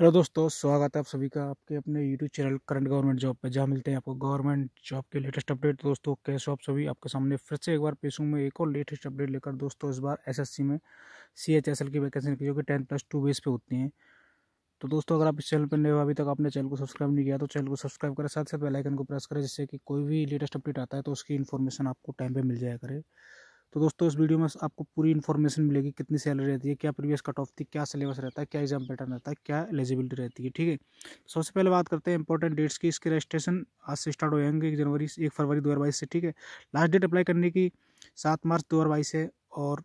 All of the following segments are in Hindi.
हेलो दोस्तों स्वागत है आप सभी का आपके अपने YouTube channel current government job पर जहाँ मिलते हैं आपको गवर्नमेंट जॉब के लेटेस्ट अपडेट तो दोस्तों कैसे हो आप सभी आपके सामने फिर से एक बार पेशों में एक और लेटेस्ट अपडेट लेकर दोस्तों इस बार एसएससी में सीएचएसएल की वैकेंसी निकली जो कि टेन प्लस टू बेस पर होती हैं तो दोस्तों अगर आप इस चैनल पर नए अभी तक आपने चैनल को सब्सक्राइब नहीं किया तो चैनल को सब्सक्राइब करें साथ साथ बेलाइकन को प्रेस करें जिससे कि कोई भी लेटेस्ट अपडेट आता है तो उसकी इन्फॉर्मेशन आपको टाइम पर मिल जाया करे तो दोस्तों इस वीडियो में आपको पूरी इन्फॉर्मेशन मिलेगी कितनी सैलरी रहती है क्या प्रीवियस कट ऑफ थी क्या सिलेबस रहता है क्या एग्जाम पैटर्न रहता है क्या एलिजिबिलिटी रहती है ठीक है तो सबसे पहले बात करते हैं इंपॉर्टेंट डेट्स की इसके रजिस्ट्रेशन आज से स्टार्ट हो जाएंगे एक जनवरी एक फरवरी दो से ठीक है लास्ट डेट अप्लाई करने की सात मार्च दो है और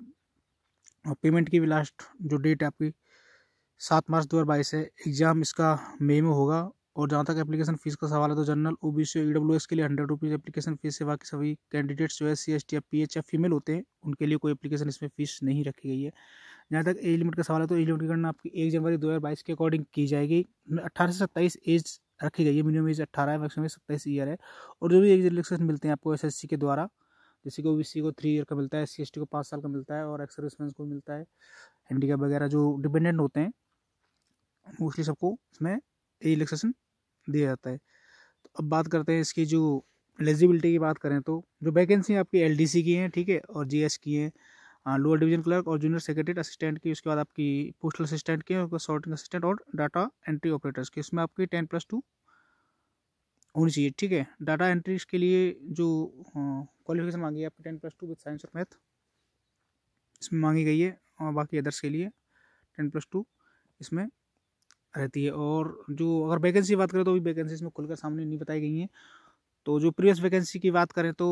पेमेंट की भी लास्ट जो डेट है आपकी सात मार्च दो है एग्ज़ाम इसका मई में होगा और जहाँ तक एप्लीकेशन फ़ीस का सवाल है तो general O B C E W S के लिए हंड्रेड रुपीज़ एप्लीकेशन फ़ीस से बाकी सभी कैंडिडेट्स जो है सी एस टी या पी एच या फीमेल होते हैं उनके लिए कोई एप्लीकेशन इसमें फ़ीस नहीं रखी गई है जहाँ तक एज लिमिट का सवाल है तो एज लिमिट की गणना आपकी एक जनवरी दो हज़ार बाईस के अकॉर्डिंग की जाएगी अट्ठारह से सत्ताईस एज रखी गई है मिनिमम एज अट्ठारह है मैक्सिमम एज सत्ताईस ईयर है और जो भी एज रिलेक्सेशन मिलते हैं आपको एस एस सी के द्वारा जैसे कि ओ बी सी को थ्री ईयर का मिलता है एस सी एस टी को पाँच साल का मिलता है और एक्स सर्विसमैन को मिलता है हैंडीकैप वगैरह जो डिपेंडेंट होते हैं मोस्टली सबको इसमें रिलैक्सेशन दिया जाता है तो अब बात करते हैं इसकी जो एलिजिबिलिटी की बात करें तो जो वैकेंसी आपकी एल की हैं ठीक है और जी की हैं लोअर डिवीजन क्लर्क और जूनियर सेक्रेटरी असिस्टेंट की उसके बाद आपकी पोस्टल असिस्टेंट की और सॉर्टिंग असिस्टेंट और डाटा एंट्री ऑपरेटर्स की इसमें आपकी टेन प्लस टू होनी चाहिए ठीक है डाटा एंट्री के लिए जो क्वालिफिकेशन मांगी है आपकी ten plus two with science और मैथ इसमें मांगी गई है और बाकी अदर्स के लिए टेन प्लस टू इसमें रहती है और जो अगर वैकेंसी की बात करें तो अभी वैकेंसी इसमें खुलकर सामने नहीं बताई गई हैं तो जो प्रीवियस वैकेंसी की बात करें तो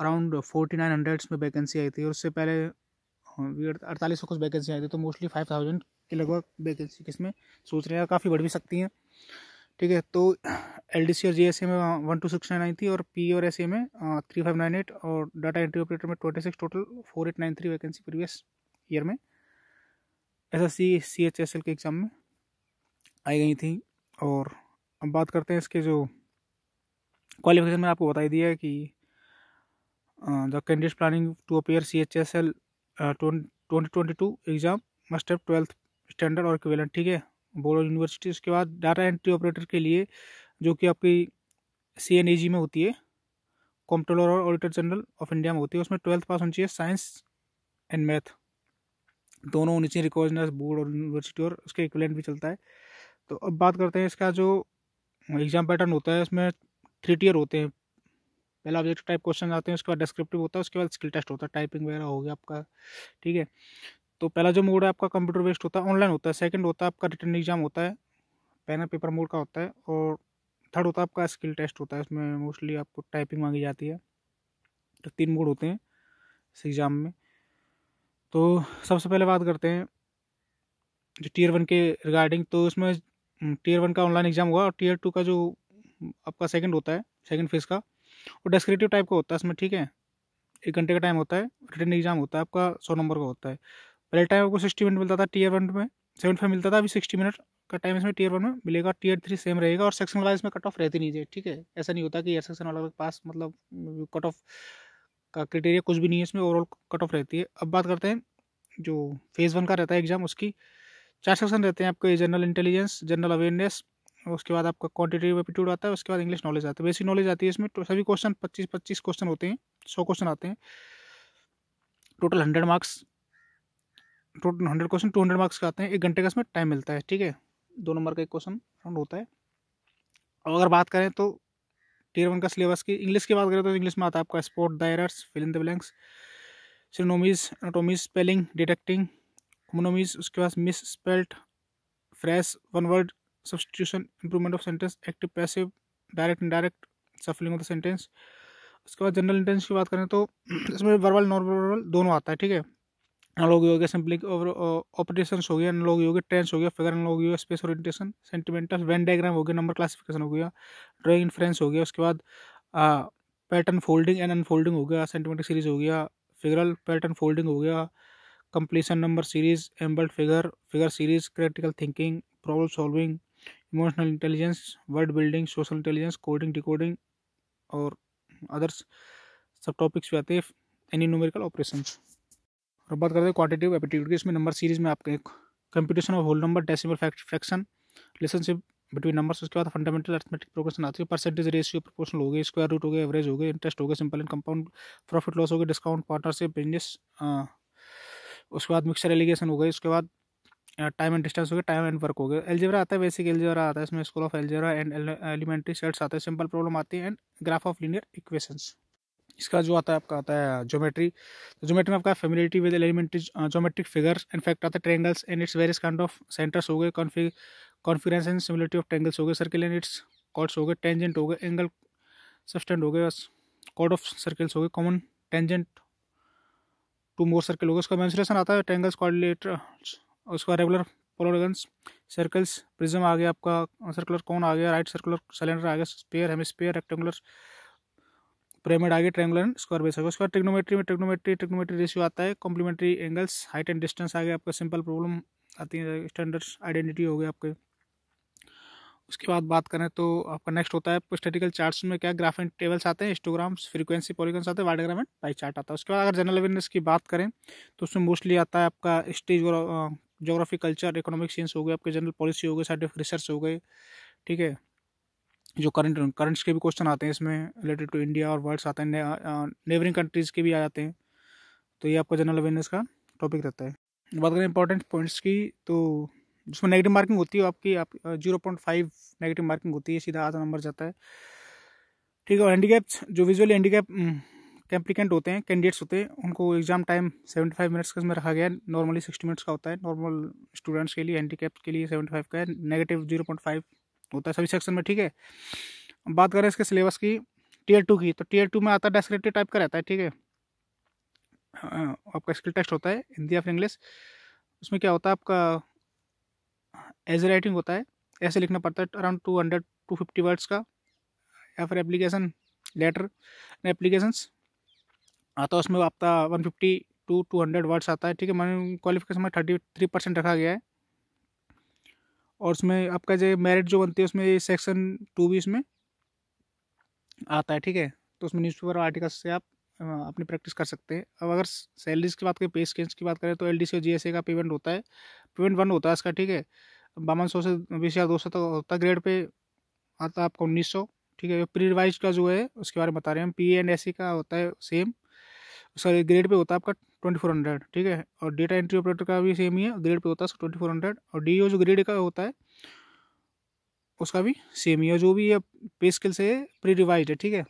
अराउंड फोर्टी नाइन हंड्रेड्स में वैकेंसी आई थी और उससे पहले हाँ, अड़तालीस सौ कुछ वैकेंसी आई थी तो मोस्टली फाइव थाउजेंड के लगभग वैकेंसी किसमें सोच रहे हैं काफ़ी बढ़ भी सकती हैं ठीक है तो एल और जी में वन टू सिक्स नाइन आई थी और पी और एस में थ्री फाइव नाइन एट और डाटा एंट्री ऑपरेटर में twenty six total four eight nine three vacancy previous year में S S C C H S L के एग्ज़ाम में आई गई थी और अब बात करते हैं इसके जो क्वालिफिकेशन में आपको बताई दिया है कि the candidate planning to appear C H S L twenty twenty two exam must have twelfth standard और इक्विवेलेंट ठीक है बोर्ड यूनिवर्सिटी उसके बाद डाटा एंट्री ऑपरेटर के लिए जो कि आपकी सी एन ए जी में होती है कॉम्प्टोलर और ऑडिटर जनरल ऑफ इंडिया में होती है उसमें ट्वेल्थ पास होनी चाहिए साइंस एंड मैथ दोनों होनी चाहिए बोर्ड और यूनिवर्सिटी और उसके इक्विलेंट भी चलता है तो अब बात करते हैं इसका जो एग्ज़ाम पैटर्न होता है इसमें थ्री टीयर होते हैं पहला ऑब्जेक्ट टाइप क्वेश्चन आते हैं उसके बाद डिस्क्रिप्टिव होता है उसके बाद स्किल टेस्ट होता है टाइपिंग वगैरह हो गया आपका ठीक है तो पहला जो मोड है आपका कंप्यूटर बेस्ड होता है ऑनलाइन होता है सेकंड होता है आपका रिटर्न एग्जाम होता है पेन पेपर मोड का होता है और थर्ड होता है आपका स्किल टेस्ट होता है इसमें मोस्टली आपको टाइपिंग मांगी जाती है तो तीन मोड होते हैं इस एग्ज़ाम में तो सबसे पहले बात करते हैं जो टीयर वन के रिगार्डिंग तो उसमें टीयर हम्म, वन का ऑनलाइन एग्जाम हुआ और टीयर टू का जो आपका सेकंड होता है सेकंड फेज का वो डेस्क्रिप्टिव टाइप का होता है इसमें ठीक है एक घंटे का टाइम होता है रिटर्न एग्जाम होता है आपका सौ नंबर का होता है पहले टाइम आपको सिक्सटी मिनट मिलता था टीयर वन में सेवन फाइव मिलता था अभी सिक्सटी मिनट का टाइम इसमें टीयर वन में मिलेगा टीयर थ्री सेम रहेगा और सेक्शन वाला इसमें कट ऑफ रहती नहीं है ठीक है ऐसा नहीं होता कि ये सेक्शन वाला पास मतलब कट ऑफ का क्राइटेरिया कुछ भी नहीं है इसमें ओवरऑल कट ऑफ रहती है अब बात करते हैं जो फेज़ वन का रहता है एग्ज़ाम उसकी चार सेक्शन रहते हैं आपके जनरल इंटेलिजेंस जनरल अवेयरनेस उसके बाद आपका क्वान्टिटेटिव एप्टीट्यूड आता है उसके बाद इंग्लिश नॉलेज आता है बेसिक नॉलेज आती है इसमें तो सभी क्वेश्चन पच्चीस पच्चीस क्वेश्चन होते हैं सौ क्वेश्चन आते हैं total hundred marks total hundred question two hundred marks का आते हैं एक घंटे का इसमें टाइम मिलता है ठीक है दो नंबर का एक क्वेश्चन राउंड होता है और अगर बात करें तो टीयर वन का सिलेबस की इंग्लिश की बात करें तो इंग्लिश में आता है आपका spot the errors fill in the blanks synonyms antonyms spelling detecting homonyms उसके पास misspelt phrase one word substitution improvement of sentence active passive direct direct shuffling of the sentence उसके बाद जनरल इंटेंस की बात करें तो इसमें वर्बल नॉन वर्बल दोनों आता है ठीक है अनलॉग uh, हो गया सिंपलिक ऑपरेशन हो गया अनलॉग हो गया ट्रेंस हो गया फिगर अनलॉग हो space orientation sentimental Venn diagram हो गया नंबर क्लासिफिकेशन हो गया ड्राइंग इन्फ्रेंस हो गया उसके बाद पैटर्न फोल्डिंग एंड अनफोल्डिंग हो गया सेंटिमेंटल सीरीज हो गया फिगरल पैटर्न फोल्डिंग हो गया completion number series embedded figure figure series critical thinking problem solving emotional intelligence word building social intelligence coding decoding और अदर्स सब टॉपिक्स भी आते हैं एनी न्यूमेरिकल ऑपरेशन और बात करते हैं क्वांटिटिव एप्टीट्यूड की इसमें नंबर सीरीज में आपका एक computation of whole number decimal fraction relationship between numbers उसके बाद फंडामेंटल अर्थमेटिक प्रोग्रेशन आती है परसेंटेज रेशियो प्रोपोर्शनल हो गए स्क्वायर रूट हो गए एवरेज हो गए इंटरेस्ट हो गए simple and compound profit loss हो गए डिस्काउंट पार्टनरशिप बिजनेस उसके बाद मिक्सर एलिगेशन हो गई उसके बाद टाइम एंड डिस्टेंस हो गया टाइम एंड वर्क हो गया एलजेबरा आता है बेसिक एलजेबरा आता है इसमें school of algebra and elementary sets आते हैं सिंपल प्रॉब्लम आती है and graph of linear equations इसका जो आता है आपका आता है जोमेट्री तो जोमेट्री में आपका familiarity with elementary geometric figures in fact आता है triangles and its various kind of centres हो गए कॉन्फिग congruence and similarity of triangles हो गए सर्किल एंड इट्स कॉड्स हो गए टेंजेंट हो गए एंगल सब्सटेंट हो गए कॉड ऑफ सर्किल्स हो गए common tangent two more circle होगा उसका मैंसुरेशन आता है टेंगल्स कॉर्डिलेटर उसका रेगुलर पोलोगन्स सर्कल्स प्रिज्म आ गया आपका सर्कुलर कौन आ गया राइट सर्कुलर सिलेंडर आ गया स्पेयर हेमिस्पेयर रेक्टेंगुलर आ गया ट्रेंगुलर एंड स्क्वायर बेस आ गया उसके ट्रिग्नोमेट्री में ट्रिग्नोमेट्री ट्रिग्नोमेट्री रेशियो आता है complementary angles height and distance आ गया आपका सिंपल प्रॉब्लम आती है स्टैंडर्ड्स आइडेंटिटी हो गया आपके उसके बाद बात करें तो आपका नेक्स्ट होता है स्टेटिकल चार्ट्स में क्या ग्राफ एंड टेबल्स आते हैं इंस्टोग्राम्स फ्रीक्वेंसी पॉलिकॉन्स आते हैं वाडाग्राम एंड पाई चार्ट आता है उसके बाद अगर जनरल अवेयरनेस की बात करें तो उसमें मोस्टली आता है आपका stage geography culture economic scene हो गए आपके जनरल पॉलिसी हो गए साइंटिफिक रिसर्च हो गए ठीक है जो करंट करंट्स के भी क्वेश्चन आते हैं इसमें रिलेटेड टू इंडिया और वर्ल्ड्स आते हैं नेबरिंग कंट्रीज़ के भी आ जाते हैं तो ये आपका जनरल अवेयरनेस का टॉपिक रहता है बात करें इंपॉर्टेंट पॉइंट्स की तो जिसमें नेगेटिव मार्किंग होती है आपकी आप zero point five negative marking होती है सीधा आधा नंबर जाता है ठीक है और हैंडीकैप जो विजुअली हैंडीकैप कैम्प्लिकेंट होते हैं कैंडिडेट्स होते हैं उनको exam time seventy five minutes का इसमें रखा गया है नॉर्मली सिक्सटी मिनट्स का होता है नॉर्मल स्टूडेंट्स के लिए हैंडीकैप के लिए सेवेंटी फाइव का है नेगेटिव जीरो पॉइंट फाइव होता है सभी सेक्शन में ठीक है बात करें इसके सिलेबस की टीयर टू की तो टीयर टू में आता है डेस्क्रिप्टिव टाइप का रहता है ठीक है आपका स्किल टेस्ट होता है हिंदी या फिर इंग्लिश उसमें क्या होता है आपका एज राइटिंग होता है ऐसे लिखना पड़ता है around two hundred to fifty words का या फिर एप्लीकेशन लेटर एप्लीकेशंस आता है उसमें आपका one fifty to two hundred words आता है ठीक है मैंने क्वालिफिकेशन में थर्टी थ्री परसेंट रखा गया है और उसमें आपका जो मेरिट जो बनती है उसमें सेक्शन टू भी इसमें आता है ठीक है तो उसमें न्यूज़पेपर आर्टिकल्स से आप अपनी प्रैक्टिस कर सकते हैं अब अगर सैलरीज की बात करें पे स्केंस की बात करें तो एल डी सी और जी एस ए का पेमेंट होता है पेमेंट वन होता है इसका ठीक है बावन सौ से बीस हज़ार दो सौ तक होता ग्रेड पे आता आपका उन्नीस सौ ठीक है प्री रिवाइज का जो है उसके बारे में बता रहे हैं पी एंड एस का होता है सेम उसका ग्रेड पे होता है आपका ट्वेंटी फोर हंड्रेड ठीक है और डेटा एंट्री ऑपरेटर का भी सेम ही है ग्रेड पे होता है ट्वेंटी फोर हंड्रेड और डी जो ग्रेड का होता है उसका भी सेम ही है जो भी है पे स्किल से प्री रिवाइज है ठीक है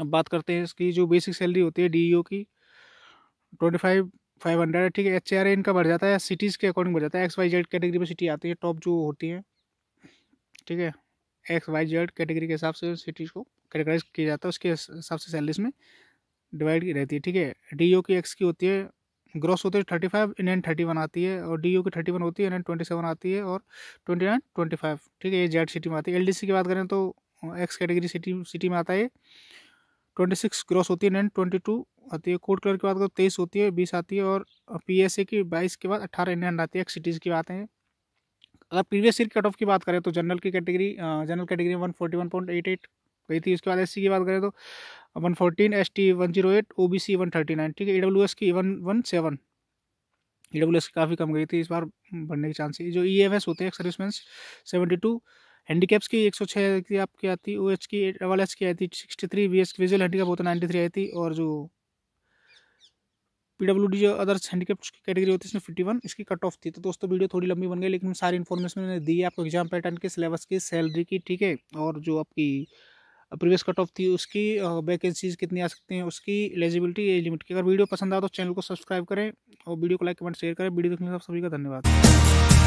अब बात करते हैं इसकी जो बेसिक सैलरी होती है डी की ट्वेंटी फाइव फाइव हंड्रेड है ठीक है एच आर इनका बढ़ जाता है सिटीज़ के अकॉर्डिंग बढ़ जाता है एक्स वाई जेड कैटेगरी में सिटी आती है टॉप जो होती है ठीक है एक्स वाई जेड कैटेगरी के हिसाब से सिटीज़ को कैटेगराइज किया जाता है उसके हिसाब से सैलरीज में डिवाइड की रहती है ठीक है डी की एक्स की होती है ग्रॉस होती है थर्टी फाइव इन एंड थर्टी वन आती है और डी यू की थर्टी वन होती है इन एंड ट्वेंटी सेवन आती है और ट्वेंटी नाइन ट्वेंटी फाइव ठीक है ये जेड सिटी में आती है एल डी सी की बात करें तो एक्स कैटेगरी सिटी सिटी में आता है ट्वेंटी सिक्स क्रॉस होती है नैन ट्वेंटी टू आती है कोड कलर की बात करो तेईस होती है बीस आती है और पी एस ए की बाईस के बाद अट्ठारह इन आती है सिटीज़ की बातें अगर प्रीवियस ईयर कट ऑफ की बात करें तो जनरल की category general category one forty one point eight eight गई थी उसके बाद एस की बात करें तो one fourteen S T one zero eight O B C one thirty nine ठीक है ई डब्ल्यू एस की one one seven E W S की काफ़ी कम गई थी इस बार बढ़ने के चांस जो ई एम एस होते हैं सर्विसमैन सेवेंटी टू हैंडीकैप्स की एक सौ छः की आपकी आती ओ एच की डबल एच की आई थी sixty three V H visual handicap होता नाइन्टी थ्री आई थी और जो पी डब्ल्यू डी जो अदर्स हैंडीकैप की कैटेगरी होती है इसमें फिफ्टी वन इसकी कट ऑफ थी तो दोस्तों वीडियो थोड़ी लंबी बन गई लेकिन सारी इन्फॉर्मेशन मैंने दी है आपको एग्जाम पैटर्न के सिलेबस की सैलरी की ठीक है और जो आपकी प्रीवियस कट ऑफ थी उसकी वैकेंसीज कितनी आ सकती हैं उसकी एलिजिबिलिटी एज लिमिट की अगर वीडियो पसंद आया तो चैनल को सब्सक्राइब करें और वीडियो को लाइक कमेंट शेयर करें वीडियो देखने का सभी का धन्यवाद